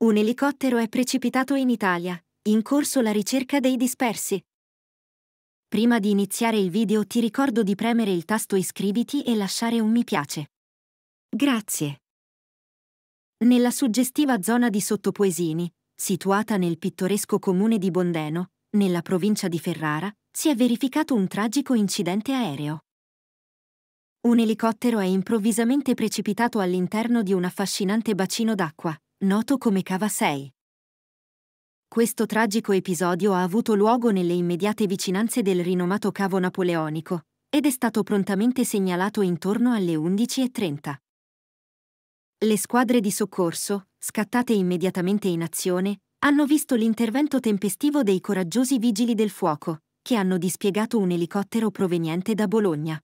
Un elicottero è precipitato in Italia, in corso la ricerca dei dispersi. Prima di iniziare il video ti ricordo di premere il tasto iscriviti e lasciare un mi piace. Grazie. Nella suggestiva zona di Sottopoesini, situata nel pittoresco comune di Bondeno, nella provincia di Ferrara, si è verificato un tragico incidente aereo. Un elicottero è improvvisamente precipitato all'interno di un affascinante bacino d'acqua, noto come Cava 6. Questo tragico episodio ha avuto luogo nelle immediate vicinanze del rinomato cavo napoleonico ed è stato prontamente segnalato intorno alle 11.30. Le squadre di soccorso, scattate immediatamente in azione, hanno visto l'intervento tempestivo dei coraggiosi vigili del fuoco, che hanno dispiegato un elicottero proveniente da Bologna.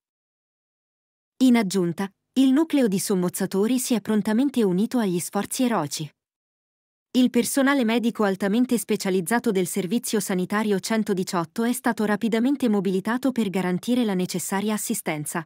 In aggiunta, il nucleo di sommozzatori si è prontamente unito agli sforzi eroici. Il personale medico altamente specializzato del Servizio Sanitario 118 è stato rapidamente mobilitato per garantire la necessaria assistenza.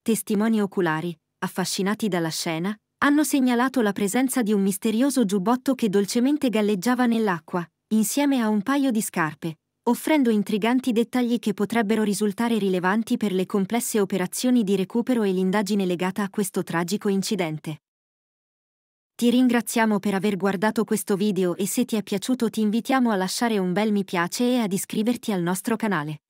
Testimoni oculari, affascinati dalla scena, hanno segnalato la presenza di un misterioso giubbotto che dolcemente galleggiava nell'acqua, insieme a un paio di scarpe, offrendo intriganti dettagli che potrebbero risultare rilevanti per le complesse operazioni di recupero e l'indagine legata a questo tragico incidente. Ti ringraziamo per aver guardato questo video e se ti è piaciuto ti invitiamo a lasciare un bel mi piace e ad iscriverti al nostro canale.